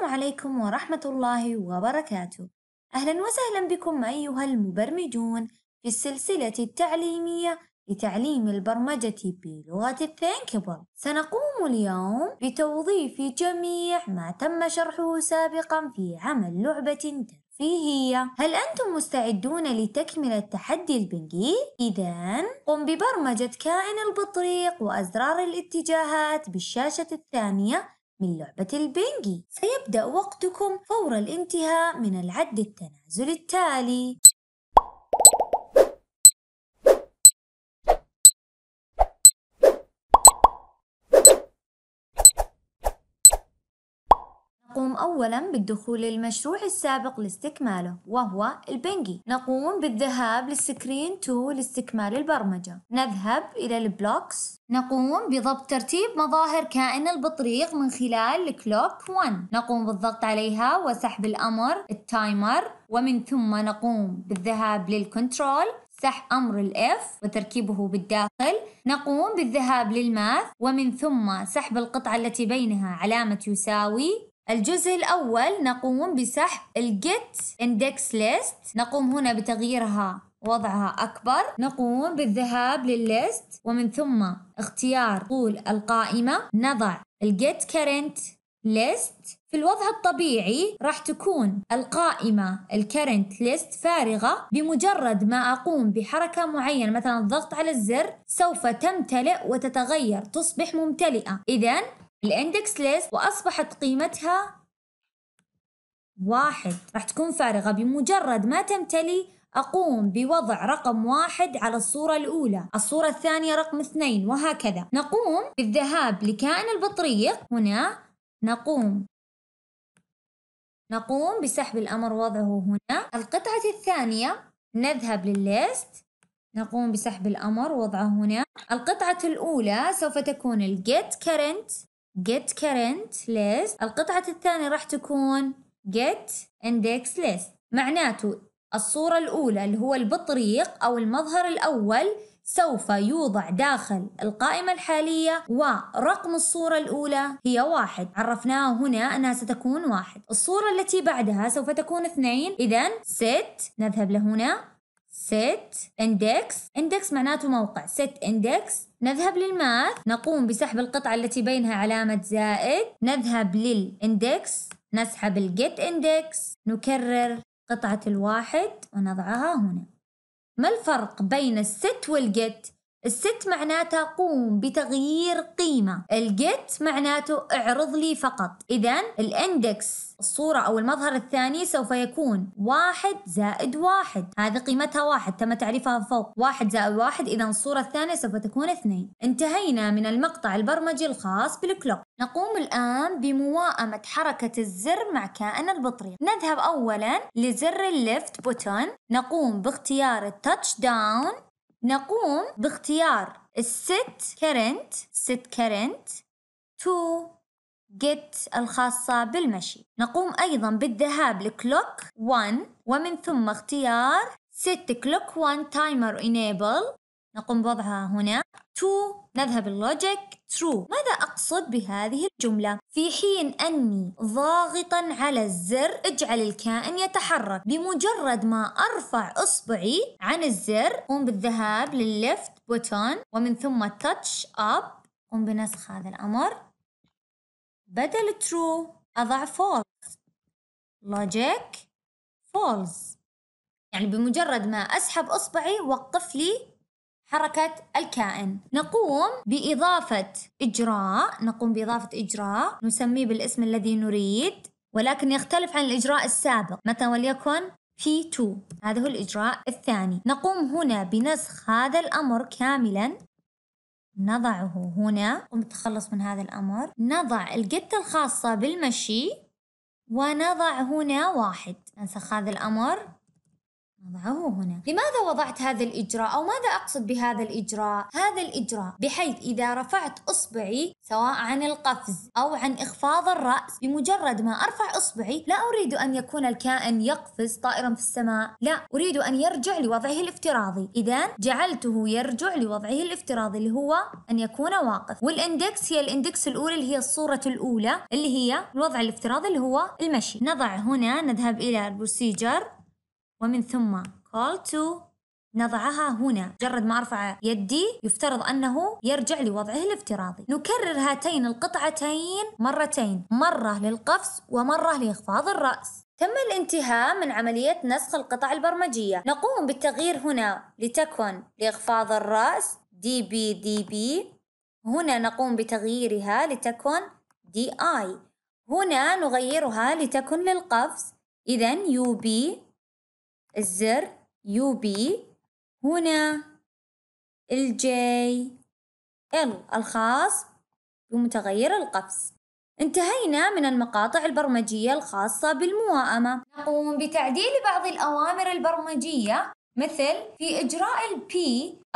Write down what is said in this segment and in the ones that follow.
السلام عليكم ورحمة الله وبركاته أهلا وسهلا بكم أيها المبرمجون في السلسلة التعليمية لتعليم البرمجة بلغة الثينكبل سنقوم اليوم بتوظيف جميع ما تم شرحه سابقا في عمل لعبة ترفيهية هل أنتم مستعدون لتكملة تحدي البنجي؟ إذا قم ببرمجة كائن البطريق وأزرار الاتجاهات بالشاشة الثانية من لعبة البنجي سيبدأ وقتكم فور الانتهاء من العد التنازل التالي أولا بالدخول للمشروع السابق لاستكماله وهو البنجي نقوم بالذهاب للسكرين 2 لاستكمال البرمجة نذهب إلى البلوكس نقوم بضبط ترتيب مظاهر كائن البطريق من خلال الكلوك 1 نقوم بالضغط عليها وسحب الأمر التايمر ومن ثم نقوم بالذهاب للكنترول سحب أمر الإف وتركيبه بالداخل نقوم بالذهاب للماث ومن ثم سحب القطعة التي بينها علامة يساوي الجزء الأول نقوم بسحب الجيت اندكس ليست نقوم هنا بتغييرها وضعها أكبر نقوم بالذهاب للليست ومن ثم اختيار طول القائمة نضع الجيت كرنت ليست في الوضع الطبيعي راح تكون القائمة الكرنت ليست فارغة بمجرد ما أقوم بحركة معينة مثلا الضغط على الزر سوف تمتلئ وتتغير تصبح ممتلئة إذا الاندكس ليست وأصبحت قيمتها واحد راح تكون فارغة بمجرد ما تمتلي أقوم بوضع رقم واحد على الصورة الأولى الصورة الثانية رقم اثنين وهكذا نقوم بالذهاب لكائن البطريق هنا نقوم نقوم بسحب الأمر وضعه هنا القطعة الثانية نذهب للليست نقوم بسحب الأمر وضعه هنا القطعة الأولى سوف تكون الجيت current get current list القطعة الثانية راح تكون get index list معناته الصورة الأولى اللي هو البطريق أو المظهر الأول سوف يوضع داخل القائمة الحالية ورقم الصورة الأولى هي واحد عرفناها هنا أنها ستكون واحد الصورة التي بعدها سوف تكون اثنين إذا ست نذهب لهنا set index index معناته موقع set index نذهب للماث نقوم بسحب القطعة التي بينها علامة زائد نذهب للindex نسحب get index نكرر قطعة الواحد ونضعها هنا ما الفرق بين الست get الست معناتها قوم بتغيير قيمة الجيت معناته اعرض لي فقط إذا الاندكس الصورة أو المظهر الثاني سوف يكون واحد زائد واحد هذه قيمتها واحد تم تعريفها فوق واحد زائد واحد إذا الصورة الثانية سوف تكون اثنين انتهينا من المقطع البرمجي الخاص بالكلوك نقوم الآن بمواءمة حركة الزر مع كائن البطريق نذهب أولا لزر الليفت بوتون نقوم باختيار التاتش داون نقوم باختيار الست كرنت set current to get الخاصة بالمشي نقوم أيضا بالذهاب لكلوك 1 ومن ثم اختيار set clock 1 timer enable نقوم بوضعها هنا to نذهب اللوجيك true ماذا أقصد بهذه الجملة؟ في حين أني ضاغطا على الزر اجعل الكائن يتحرك بمجرد ما أرفع إصبعي عن الزر قم بالذهاب للليفت بوتون ومن ثم touch up قم بنسخ هذا الأمر بدل true أضع false logic false يعني بمجرد ما أسحب إصبعي وقف لي حركة الكائن نقوم بإضافة إجراء نقوم بإضافة إجراء نسميه بالاسم الذي نريد ولكن يختلف عن الإجراء السابق مثلا وليكن P2 هذا هو الإجراء الثاني نقوم هنا بنسخ هذا الأمر كاملا نضعه هنا نقوم بالتخلص من هذا الأمر نضع القطة الخاصة بالمشي ونضع هنا واحد ننسخ هذا الأمر نضعه هنا لماذا وضعت هذا الإجراء أو ماذا أقصد بهذا الإجراء هذا الإجراء بحيث إذا رفعت أصبعي سواء عن القفز أو عن إخفاض الرأس بمجرد ما أرفع أصبعي لا أريد أن يكون الكائن يقفز طائرا في السماء لا أريد أن يرجع لوضعه الافتراضي إذا جعلته يرجع لوضعه الافتراضي اللي هو أن يكون واقف والإندكس هي الإندكس الأولى اللي هي الصورة الأولى اللي هي الوضع الافتراضي اللي هو المشي نضع هنا نذهب إلى البروسيجر ومن ثم call to نضعها هنا مجرد ما أرفع يدي يفترض أنه يرجع لوضعه الافتراضي نكرر هاتين القطعتين مرتين مرة للقفز ومرة لإخفاض الرأس تم الانتهاء من عملية نسخ القطع البرمجية نقوم بالتغيير هنا لتكن لإخفاض الرأس دي بي دي بي هنا نقوم بتغييرها لتكن دي آي هنا نغيرها لتكن للقفز إذا يو بي الزر يو بي هنا الجي ال الخاص بمتغير القفز انتهينا من المقاطع البرمجية الخاصة بالموائمة نقوم بتعديل بعض الأوامر البرمجية مثل في إجراء الـ P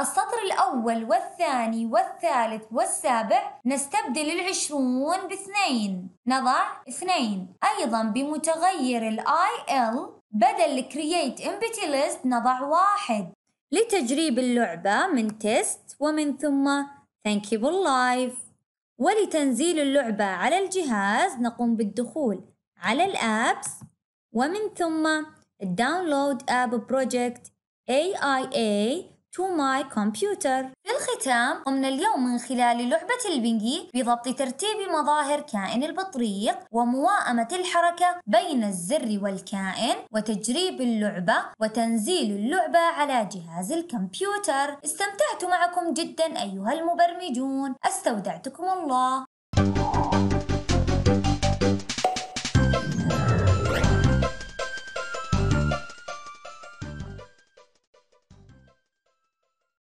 السطر الأول والثاني والثالث والسابع نستبدل العشرون باثنين نضع اثنين أيضا بمتغير الـ IL بدل create empty list نضع واحد لتجريب اللعبة من تيست ومن ثم Thinkable life ولتنزيل اللعبة على الجهاز نقوم بالدخول على الأبس ومن ثم Download App Project AIA to my computer في الختام قمنا اليوم من خلال لعبة البنجي بضبط ترتيب مظاهر كائن البطريق ومواءمة الحركة بين الزر والكائن وتجريب اللعبة وتنزيل اللعبة على جهاز الكمبيوتر استمتعت معكم جدا أيها المبرمجون استودعتكم الله